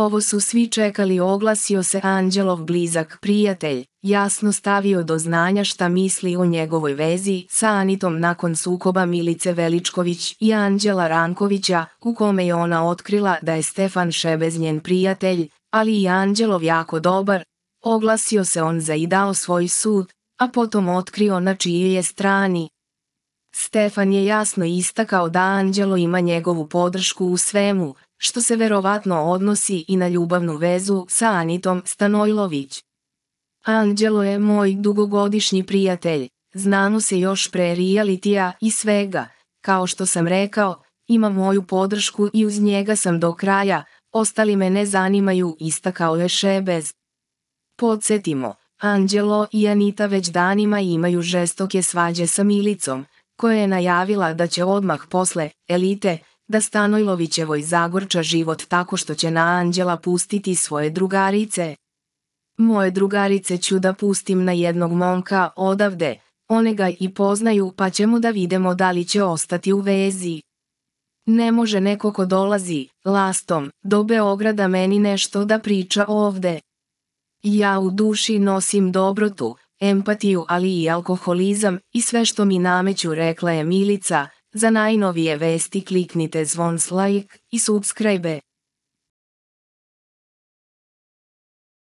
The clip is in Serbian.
Ovo su svi čekali oglasio se Anđelov blizak prijatelj, jasno stavio do znanja šta misli o njegovoj vezi sa Anitom nakon sukoba Milice Veličković i Anđela Rankovića, u kome je ona otkrila da je Stefan Šebez njen prijatelj, ali i Anđelov jako dobar. Oglasio se on za i dao svoj sud, a potom otkrio na čiji je strani, Stefan je jasno istakao da Anđelo ima njegovu podršku u svemu, što se verovatno odnosi i na ljubavnu vezu sa Anitom Stanojlović. Anđelo je moj dugogodišnji prijatelj, znamo se još pre realitija i svega, kao što sam rekao, ima moju podršku i uz njega sam do kraja, ostali me ne zanimaju, istakao je Šebez. Podsjetimo, Anđelo i Anita već danima imaju žestoke svađe sa Milicom, koja je najavila da će odmah posle elite da Stanojlovićevoj zagorča život tako što će na Anđela pustiti svoje drugarice. Moje drugarice ću da pustim na jednog momka odavde, one ga i poznaju pa ćemo da vidimo da li će ostati u vezi. Ne može neko ko dolazi, lastom, do Beograda meni nešto da priča ovde. Ja u duši nosim dobrotu, empatiju ali i alkoholizam i sve što mi nameću rekla je Milica, za najnovije vesti kliknite zvon like i subscribe.